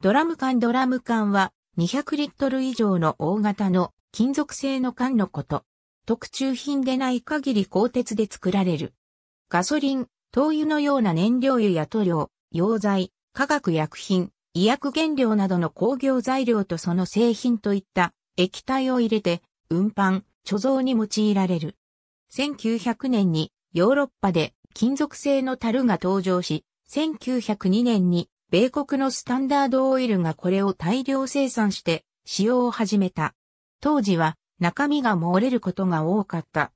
ドラム缶ドラム缶は200リットル以上の大型の金属製の缶のこと。特注品でない限り鋼鉄で作られる。ガソリン、灯油のような燃料油や塗料、溶剤、化学薬品、医薬原料などの工業材料とその製品といった液体を入れて運搬、貯蔵に用いられる。1900年にヨーロッパで金属製の樽が登場し、1902年に米国のスタンダードオイルがこれを大量生産して使用を始めた。当時は中身が漏れることが多かった。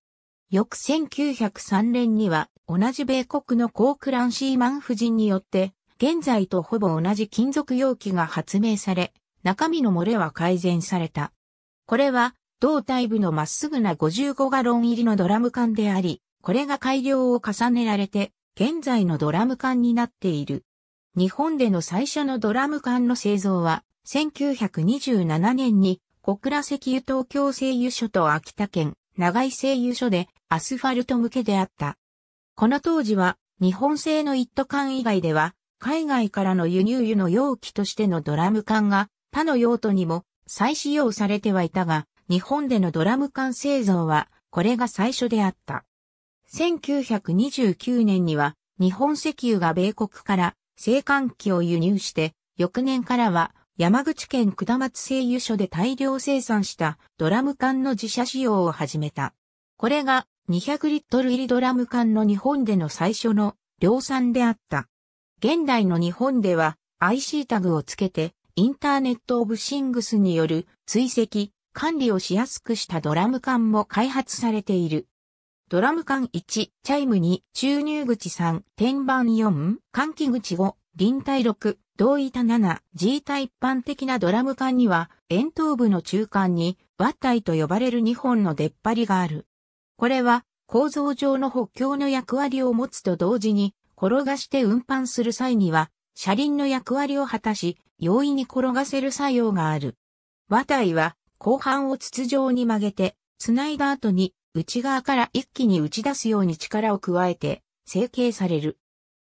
翌1903年には同じ米国のコークラン・シーマン夫人によって現在とほぼ同じ金属容器が発明され中身の漏れは改善された。これは胴体部のまっすぐな55ガロン入りのドラム缶であり、これが改良を重ねられて現在のドラム缶になっている。日本での最初のドラム缶の製造は、1927年に小倉石油東京製油所と秋田県長井製油所でアスファルト向けであった。この当時は日本製の一斗缶以外では海外からの輸入油の容器としてのドラム缶が他の用途にも再使用されてはいたが日本でのドラム缶製造はこれが最初であった。1929年には日本石油が米国から生缶機を輸入して、翌年からは山口県下松製油所で大量生産したドラム缶の自社使用を始めた。これが200リットル入りドラム缶の日本での最初の量産であった。現代の日本では IC タグをつけてインターネットオブシングスによる追跡、管理をしやすくしたドラム缶も開発されている。ドラム缶1、チャイム2、注入口3、天板4、換気口5、輪体6、同板7、G 体一般的なドラム缶には、円頭部の中間に、和体と呼ばれる2本の出っ張りがある。これは、構造上の補強の役割を持つと同時に、転がして運搬する際には、車輪の役割を果たし、容易に転がせる作用がある。和体は、後半を筒状に曲げて、繋いだ後に内側から一気に打ち出すように力を加えて、成形される。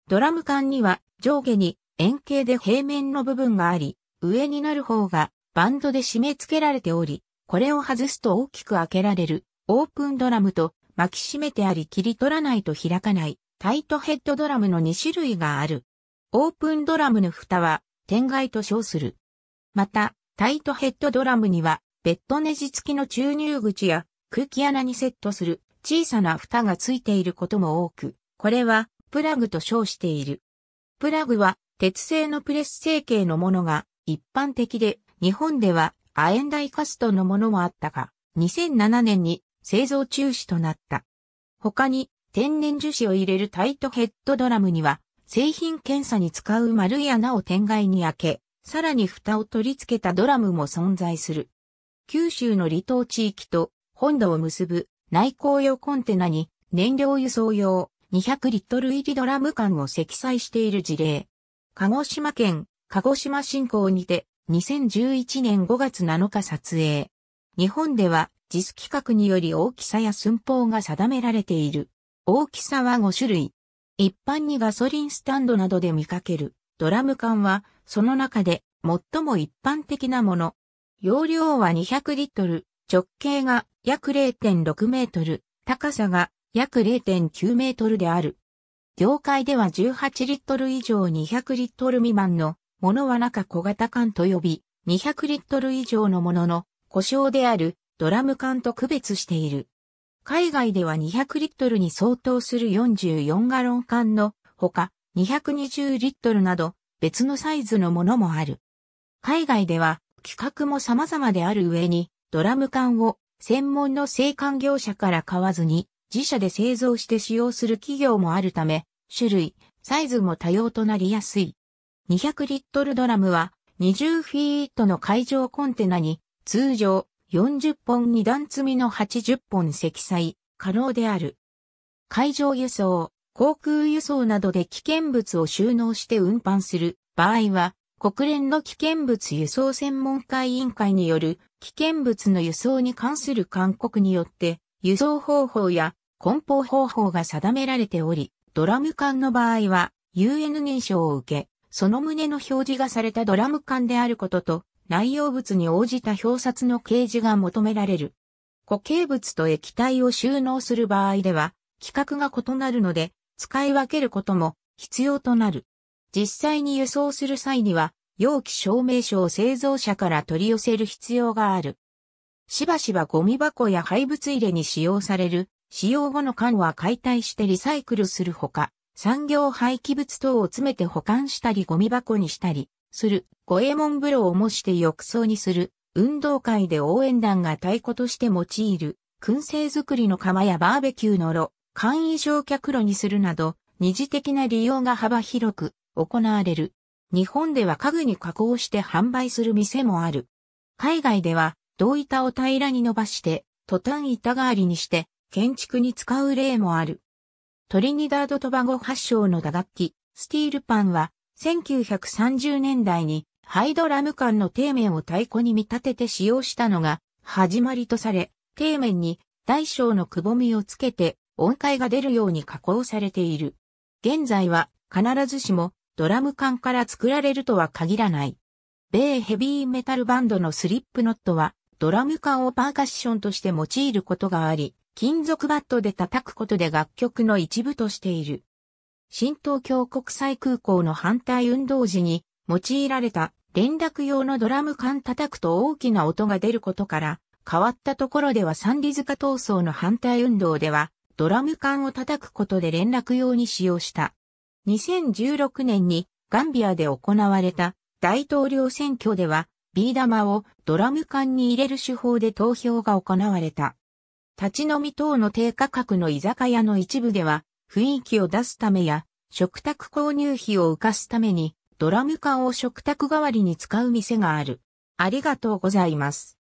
ドラム缶には上下に円形で平面の部分があり、上になる方がバンドで締め付けられており、これを外すと大きく開けられるオープンドラムと巻き締めてあり切り取らないと開かないタイトヘッドドラムの2種類がある。オープンドラムの蓋は天外と称する。また、タイトヘッドドラムにはベッドネジ付きの注入口や空気穴にセットする小さな蓋がついていることも多く、これはプラグと称している。プラグは鉄製のプレス成形のものが一般的で、日本では亜鉛大カストのものもあったが、2007年に製造中止となった。他に天然樹脂を入れるタイトヘッドドラムには製品検査に使う丸い穴を天外に開け、さらに蓋を取り付けたドラムも存在する。九州の離島地域と本土を結ぶ内航用コンテナに燃料輸送用200リットル入りドラム缶を積載している事例。鹿児島県鹿児島振興にて2011年5月7日撮影。日本では JIS 規格により大きさや寸法が定められている。大きさは5種類。一般にガソリンスタンドなどで見かけるドラム缶はその中で最も一般的なもの。容量は200リットル、直径が約0.6メートル、高さが約0.9メートルである。業界では18リットル以上200リットル未満のものは中小型缶と呼び、200リットル以上のものの故障であるドラム缶と区別している。海外では200リットルに相当する44ガロン缶のほか220リットルなど別のサイズのものもある。海外では規格も様々である上にドラム缶を専門の生産業者から買わずに、自社で製造して使用する企業もあるため、種類、サイズも多様となりやすい。200リットルドラムは20フィートの海上コンテナに通常40本2段積みの80本積載、可能である。海上輸送、航空輸送などで危険物を収納して運搬する場合は国連の危険物輸送専門家委員会による危険物の輸送に関する勧告によって輸送方法や梱包方法が定められており、ドラム缶の場合は UN 認証を受け、その旨の表示がされたドラム缶であることと内容物に応じた表札の掲示が求められる。固形物と液体を収納する場合では規格が異なるので使い分けることも必要となる。実際に輸送する際には、容器証明書を製造者から取り寄せる必要がある。しばしばゴミ箱や廃物入れに使用される、使用後の缶は解体してリサイクルするほか、産業廃棄物等を詰めて保管したりゴミ箱にしたり、する、五右衛門風呂を模して浴槽にする、運動会で応援団が太鼓として用いる、燻製作りの釜やバーベキューの炉、簡易焼却炉にするなど、二次的な利用が幅広く、行われる。日本では家具に加工して販売する店もある。海外では銅板を平らに伸ばしてトタン板代わりにして建築に使う例もある。トリニダード・トバゴ発祥の打楽器、スティールパンは1930年代にハイドラム缶の底面を太鼓に見立てて使用したのが始まりとされ、底面に大小のくぼみをつけて音階が出るように加工されている。現在は必ずしもドラム缶から作られるとは限らない。米ヘビーメタルバンドのスリップノットは、ドラム缶をパーカッションとして用いることがあり、金属バットで叩くことで楽曲の一部としている。新東京国際空港の反対運動時に用いられた連絡用のドラム缶叩くと大きな音が出ることから、変わったところでは三里塚闘争の反対運動では、ドラム缶を叩くことで連絡用に使用した。2016年にガンビアで行われた大統領選挙では、ビー玉をドラム缶に入れる手法で投票が行われた。立ち飲み等の低価格の居酒屋の一部では、雰囲気を出すためや、食卓購入費を浮かすために、ドラム缶を食卓代わりに使う店がある。ありがとうございます。